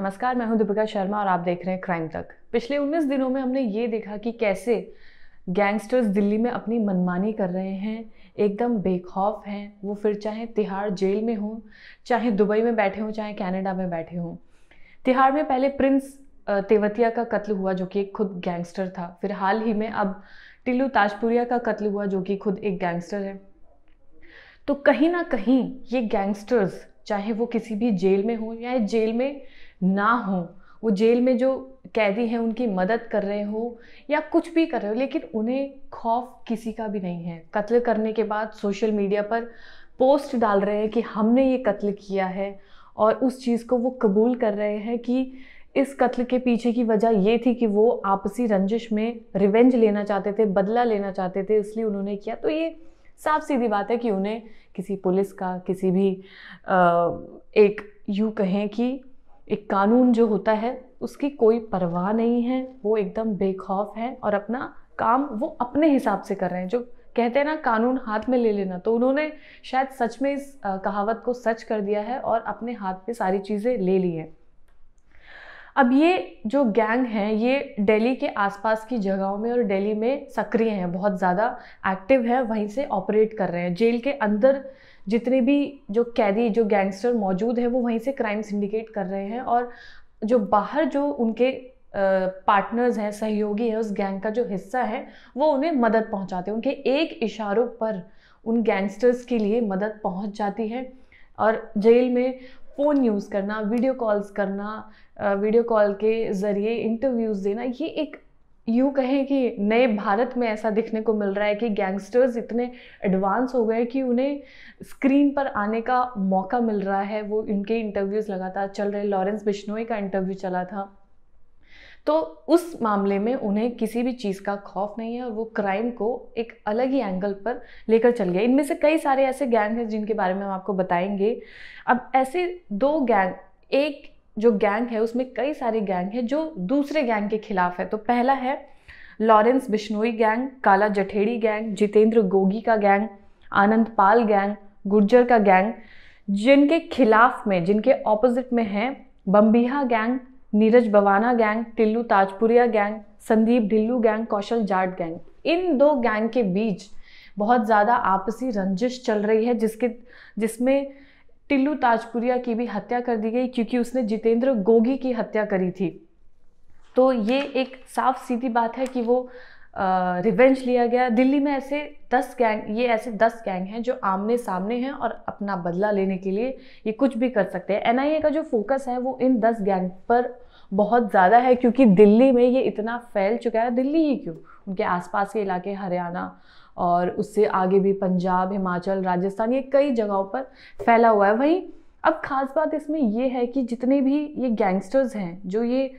नमस्कार मैं हूं दीपिका शर्मा और आप देख रहे हैं क्राइम तक पिछले 19 दिनों में हमने ये देखा कि कैसे गैंगस्टर्स दिल्ली में अपनी मनमानी कर रहे हैं एकदम बेखौफ हैं वो फिर चाहे तिहाड़ जेल में हों चाहे दुबई में बैठे हों चाहे कनाडा में बैठे हों तिहाड़ में पहले प्रिंस तेवतिया का कत्ल हुआ जो कि एक खुद गैंगस्टर था फिर हाल ही में अब टिल्लू ताजपुरिया का कत्ल हुआ जो कि खुद एक गैंगस्टर है तो कहीं ना कहीं ये गैंगस्टर्स चाहे वो किसी भी जेल में हो या जेल में ना हो वो जेल में जो कैदी हैं उनकी मदद कर रहे हो या कुछ भी कर रहे हो लेकिन उन्हें खौफ किसी का भी नहीं है कत्ल करने के बाद सोशल मीडिया पर पोस्ट डाल रहे हैं कि हमने ये कत्ल किया है और उस चीज़ को वो कबूल कर रहे हैं कि इस कत्ल के पीछे की वजह ये थी कि वो आपसी रंजिश में रिवेंज लेना चाहते थे बदला लेना चाहते थे इसलिए उन्होंने किया तो ये साफ सीधी बात है कि उन्हें किसी पुलिस का किसी भी आ, एक यूँ कहें कि एक कानून जो होता है उसकी कोई परवाह नहीं है वो एकदम बेखौफ है और अपना काम वो अपने हिसाब से कर रहे हैं जो कहते हैं ना कानून हाथ में ले लेना तो उन्होंने शायद सच में इस कहावत को सच कर दिया है और अपने हाथ पे सारी चीज़ें ले ली हैं अब ये जो गैंग हैं ये दिल्ली के आसपास की जगहों में और दिल्ली में सक्रिय हैं बहुत ज़्यादा एक्टिव है वहीं से ऑपरेट कर रहे हैं जेल के अंदर जितने भी जो कैदी जो गैंगस्टर मौजूद है वो वहीं से क्राइम सिंडिकेट कर रहे हैं और जो बाहर जो उनके पार्टनर्स हैं सहयोगी हैं उस गैंग का जो हिस्सा है वो उन्हें मदद पहुंचाते हैं उनके एक इशारों पर उन गैंगस्टर्स के लिए मदद पहुंच जाती है और जेल में फ़ोन यूज़ करना वीडियो कॉल्स करना वीडियो कॉल के ज़रिए इंटरव्यूज़ देना ये एक यूँ कहें कि नए भारत में ऐसा दिखने को मिल रहा है कि गैंगस्टर्स इतने एडवांस हो गए कि उन्हें स्क्रीन पर आने का मौका मिल रहा है वो इनके इंटरव्यूज़ लगातार चल रहे लॉरेंस बिश्नोई का इंटरव्यू चला था तो उस मामले में उन्हें किसी भी चीज़ का खौफ नहीं है और वो क्राइम को एक अलग ही एंगल पर लेकर चल गया इनमें से कई सारे ऐसे गैंग हैं जिनके बारे में हम आपको बताएंगे अब ऐसे दो गैंग एक जो गैंग है उसमें कई सारे गैंग है जो दूसरे गैंग के खिलाफ है तो पहला है लॉरेंस बिश्नोई गैंग काला जठेड़ी गैंग जितेंद्र गोगी का गैंग आनंद पाल गैंग गुर्जर का गैंग जिनके खिलाफ में जिनके ऑपोजिट में है Bambiha gang Neeraj Bawana gang Tillu Tajpuriya gang Sandeep Dhillu gang Kaushal Jat gang इन दो गैंग के बीच बहुत ज़्यादा आपसी रंजिश चल रही है जिसके जिसमें टिल्लू ताजपुरिया की भी हत्या कर दी गई क्योंकि उसने जितेंद्र गोगी की हत्या करी थी तो ये एक साफ सीधी बात है कि वो रिवेंज लिया गया दिल्ली में ऐसे दस गैंग ये ऐसे दस गैंग हैं जो आमने सामने हैं और अपना बदला लेने के लिए ये कुछ भी कर सकते हैं एनआईए का जो फोकस है वो इन दस गैंग पर बहुत ज़्यादा है क्योंकि दिल्ली में ये इतना फैल चुका है दिल्ली ही क्यों उनके आसपास के इलाके हरियाणा और उससे आगे भी पंजाब हिमाचल राजस्थान ये कई जगहों पर फैला हुआ है वहीं अब खास बात इसमें ये है कि जितने भी ये गैंगस्टर्स हैं जो ये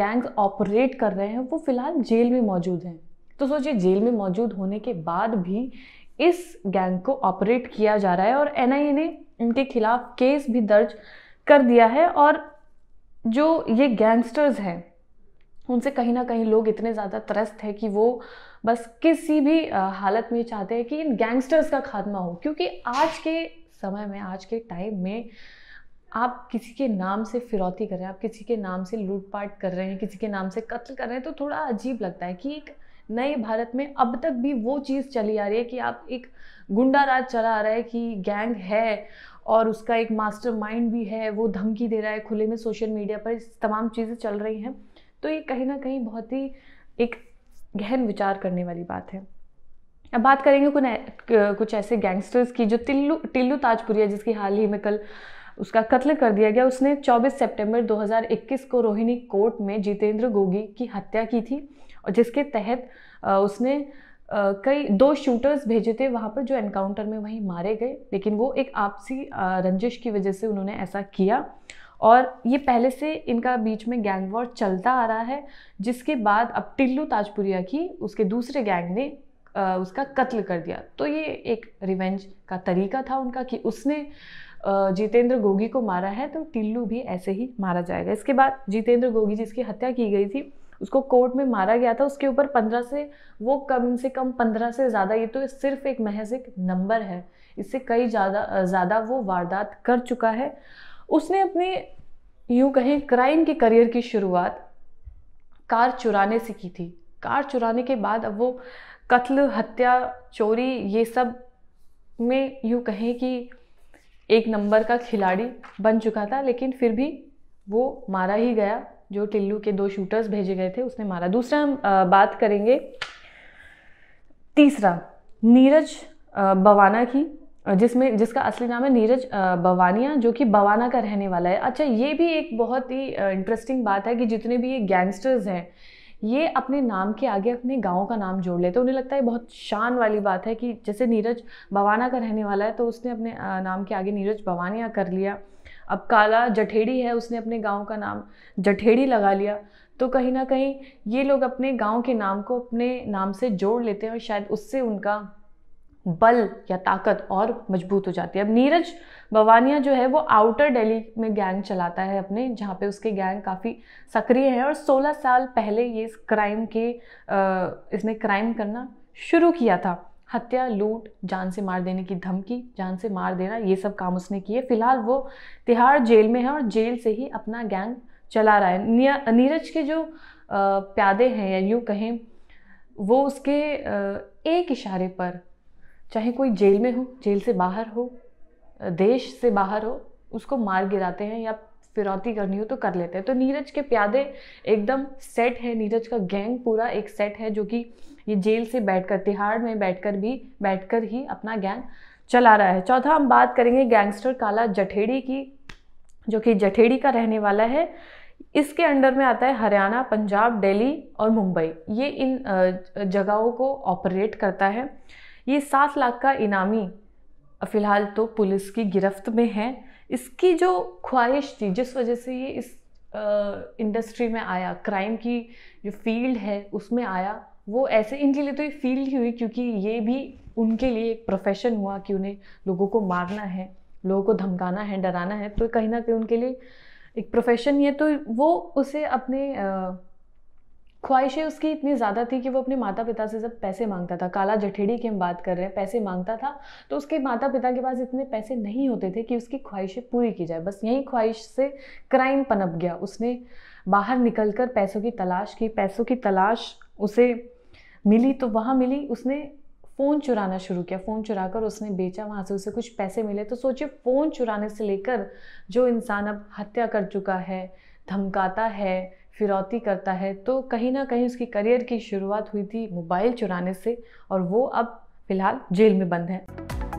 गैंग्स ऑपरेट कर रहे हैं वो फिलहाल जेल में मौजूद हैं तो सोचिए जेल में मौजूद होने के बाद भी इस गैंग को ऑपरेट किया जा रहा है और एन ने इनके खिलाफ केस भी दर्ज कर दिया है और जो ये गैंगस्टर्स हैं उनसे कहीं ना कहीं लोग इतने ज़्यादा त्रस्त हैं कि वो बस किसी भी हालत में चाहते हैं कि इन गैंगस्टर्स का खात्मा हो क्योंकि आज के समय में आज के टाइम में आप किसी के नाम से फिरौती कर रहे हैं आप किसी के नाम से लूटपाट कर रहे हैं किसी के नाम से कत्ल कर रहे हैं तो थोड़ा अजीब लगता है कि एक नए भारत में अब तक भी वो चीज़ चली आ रही है कि आप एक गुंडा राज चला आ रहा है कि गैंग है और उसका एक माइंड भी है वो धमकी दे रहा है खुले में सोशल मीडिया पर तमाम चीज़ें चल रही हैं तो ये कहीं ना कहीं बहुत ही एक गहन विचार करने वाली बात है अब बात करेंगे कुछ कुछ ऐसे गैंगस्टर्स की जो टिल्लू टिल्लू ताजपुरिया जिसकी हाल ही में कल उसका कत्ल कर दिया गया उसने 24 सितंबर 2021 को रोहिणी कोर्ट में जितेंद्र गोगी की हत्या की थी और जिसके तहत उसने कई दो शूटर्स भेजे थे वहाँ पर जो एनकाउंटर में वहीं मारे गए लेकिन वो एक आपसी रंजिश की वजह से उन्होंने ऐसा किया और ये पहले से इनका बीच में गैंग वॉर चलता आ रहा है जिसके बाद अब टिल्लू ताजपुरिया की उसके दूसरे गैंग ने उसका कत्ल कर दिया तो ये एक रिवेंज का तरीका था उनका कि उसने जितेंद्र गोगी को मारा है तो टिल्लू भी ऐसे ही मारा जाएगा इसके बाद जितेंद्र गोगी जिसकी हत्या की गई थी उसको कोर्ट में मारा गया था उसके ऊपर पंद्रह से वो कम से कम पंद्रह से ज़्यादा ये तो सिर्फ एक महज एक नंबर है इससे कई ज़्यादा ज़्यादा वो वारदात कर चुका है उसने अपने यूँ कहें क्राइम के करियर की शुरुआत कार चुराने से की थी कार चुराने के बाद अब वो कत्ल हत्या चोरी ये सब में यूँ कहें कि एक नंबर का खिलाड़ी बन चुका था लेकिन फिर भी वो मारा ही गया जो टिल्लू के दो शूटर्स भेजे गए थे उसने मारा दूसरा हम बात करेंगे तीसरा नीरज बवाना की जिसमें जिसका असली नाम है नीरज बवानिया जो कि बवाना का रहने वाला है अच्छा ये भी एक बहुत ही इंटरेस्टिंग बात है कि जितने भी ये गैंगस्टर्स हैं ये अपने नाम के आगे अपने गांव का नाम जोड़ लेते हैं उन्हें लगता है बहुत शान वाली बात है कि जैसे नीरज बवाना का रहने वाला है तो उसने अपने नाम के आगे नीरज बवानिया कर लिया अब काला जठेड़ी है उसने अपने गांव का नाम जठेड़ी लगा लिया तो कहीं ना कहीं ये लोग अपने गांव के नाम को अपने नाम से जोड़ लेते हैं और शायद उससे उनका बल या ताकत और मजबूत हो जाती है अब नीरज बवानिया जो है वो आउटर दिल्ली में गैंग चलाता है अपने जहाँ पे उसके गैंग काफ़ी सक्रिय हैं और 16 साल पहले ये इस क्राइम के इसने क्राइम करना शुरू किया था हत्या लूट जान से मार देने की धमकी जान से मार देना ये सब काम उसने किए फिलहाल वो तिहाड़ जेल में है और जेल से ही अपना गैंग चला रहा है नीरज के जो प्यादे हैं या यूँ कहें वो उसके एक इशारे पर चाहे कोई जेल में हो जेल से बाहर हो देश से बाहर हो उसको मार गिराते हैं या फिरौती करनी हो तो कर लेते हैं तो नीरज के प्यादे एकदम सेट है नीरज का गैंग पूरा एक सेट है जो कि ये जेल से बैठकर तिहाड़ में बैठकर भी बैठकर ही अपना गैंग चला रहा है चौथा हम बात करेंगे गैंगस्टर काला जठेड़ी की जो कि जठेड़ी का रहने वाला है इसके अंडर में आता है हरियाणा पंजाब दिल्ली और मुंबई ये इन जगहों को ऑपरेट करता है ये सात लाख का इनामी फ़िलहाल तो पुलिस की गिरफ्त में है इसकी जो ख्वाहिश थी जिस वजह से ये इस इंडस्ट्री में आया क्राइम की जो फील्ड है उसमें आया वो ऐसे इनके लिए तो ये फील्ड ही हुई क्योंकि ये भी उनके लिए एक प्रोफेशन हुआ कि उन्हें लोगों को मारना है लोगों को धमकाना है डराना है तो कहीं ना कहीं उनके लिए एक प्रोफेशन ये तो वो उसे अपने ख्वाहिशें उसकी इतनी ज़्यादा थी कि वो अपने माता पिता से जब पैसे मांगता था काला जठेड़ी की हम बात कर रहे हैं पैसे मांगता था तो उसके माता पिता के पास इतने पैसे नहीं होते थे कि उसकी ख्वाहिशें पूरी की जाए बस यही ख्वाहिश से क्राइम पनप गया उसने बाहर निकल कर पैसों की तलाश की पैसों की तलाश उसे मिली तो वहाँ मिली उसने फ़ोन चुराना शुरू किया फ़ोन चुरा कर उसने बेचा वहाँ से उसे कुछ पैसे मिले तो सोचिए फ़ोन चुराने से लेकर जो इंसान अब हत्या कर चुका है धमकाता है फिरौती करता है तो कहीं ना कहीं उसकी करियर की शुरुआत हुई थी मोबाइल चुराने से और वो अब फ़िलहाल जेल में बंद है